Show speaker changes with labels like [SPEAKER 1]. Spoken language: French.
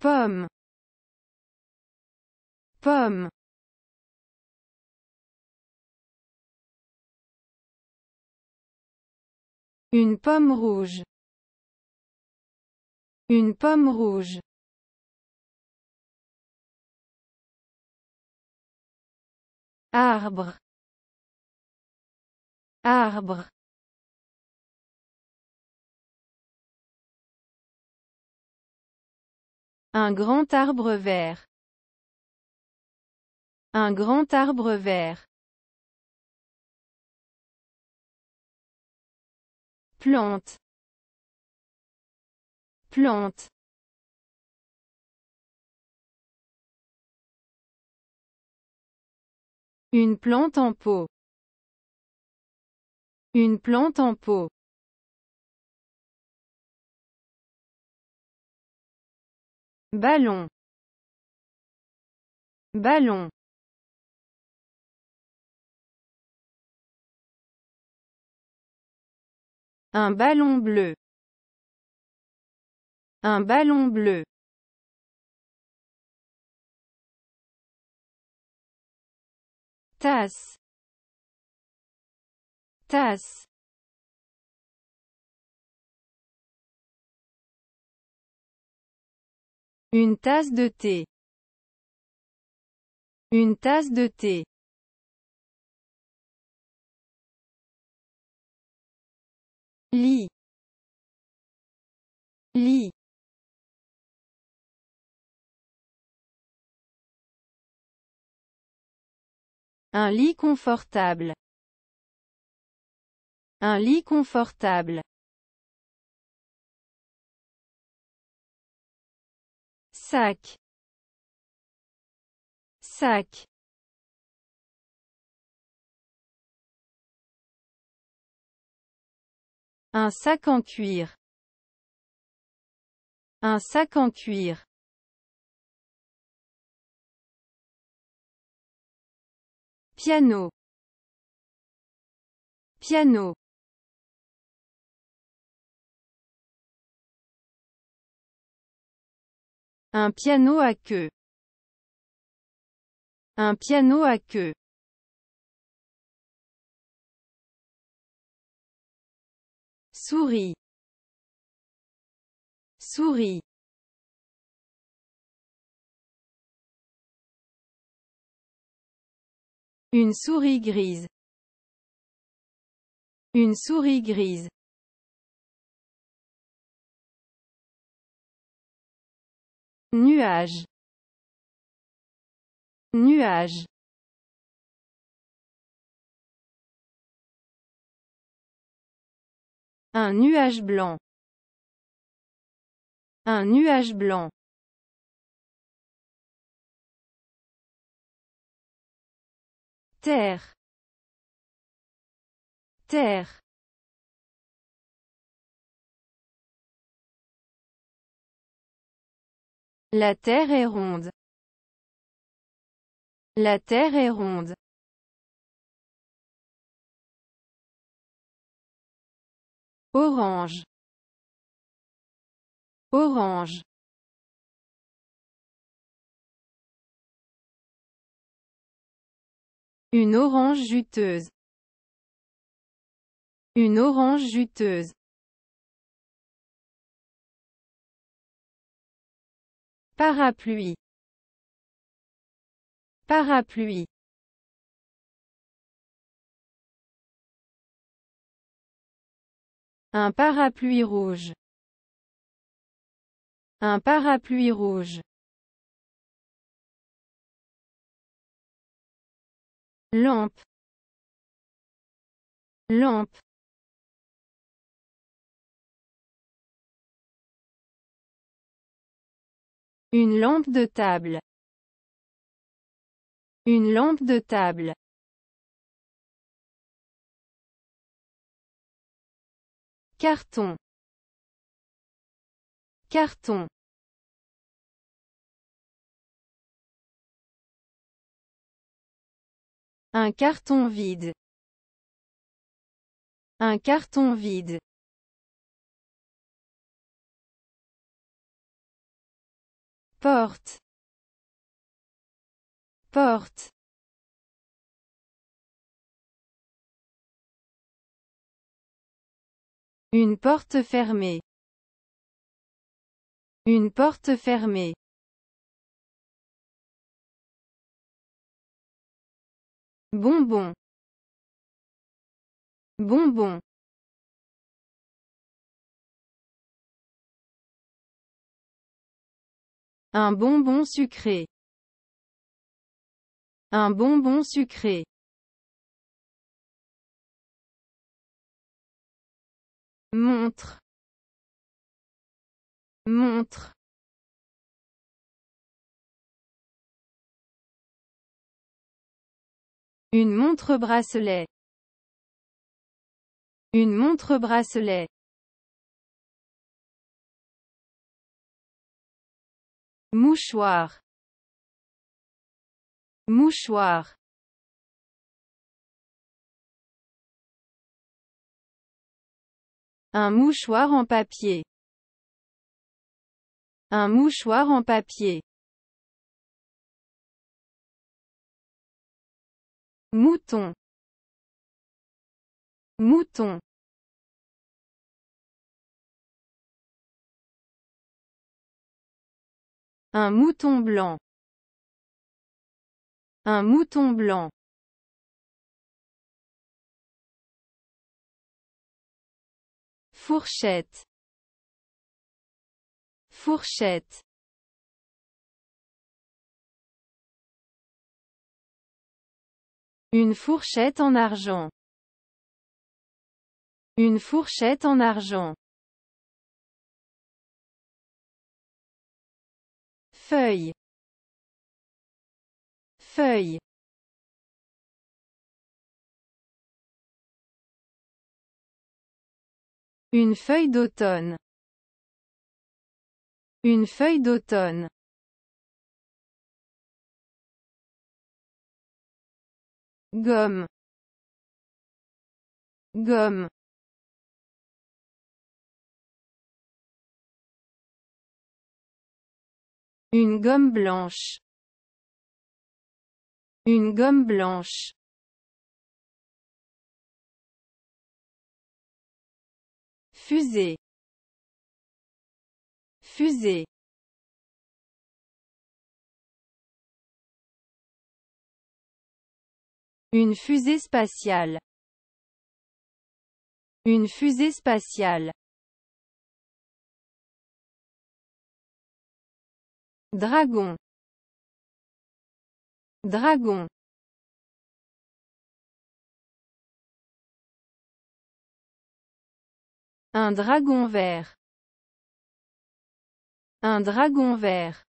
[SPEAKER 1] pomme pomme une pomme rouge une pomme rouge arbre arbre Un grand arbre vert. Un grand arbre vert. Plante. Plante. Une plante en pot. Une plante en pot. ballon ballon un ballon bleu un ballon bleu tasse tasse Une tasse de thé. Une tasse de thé. Lit. Lit. Un lit confortable. Un lit confortable. sac sac un sac en cuir un sac en cuir piano piano Un piano à queue. Un piano à queue. Souris. Souris. Une souris grise. Une souris grise. nuage nuage un nuage blanc un nuage blanc terre terre La Terre est ronde. La Terre est ronde. Orange. Orange. Une orange juteuse. Une orange juteuse. Parapluie. Parapluie. Un parapluie rouge. Un parapluie rouge. Lampe. Lampe. Une lampe de table. Une lampe de table. Carton. Carton. Un carton vide. Un carton vide. porte porte une porte fermée une porte fermée bonbon bonbon Un bonbon sucré. Un bonbon sucré. Montre. Montre. Une montre bracelet. Une montre bracelet. mouchoir mouchoir un mouchoir en papier un mouchoir en papier mouton mouton Un mouton blanc. Un mouton blanc. Fourchette. Fourchette. Une fourchette en argent. Une fourchette en argent. feuille feuille une feuille d'automne une feuille d'automne gomme gomme Une gomme blanche. Une gomme blanche. Fusée. Fusée. Une fusée spatiale. Une fusée spatiale. Dragon. Dragon. Un dragon vert. Un dragon vert.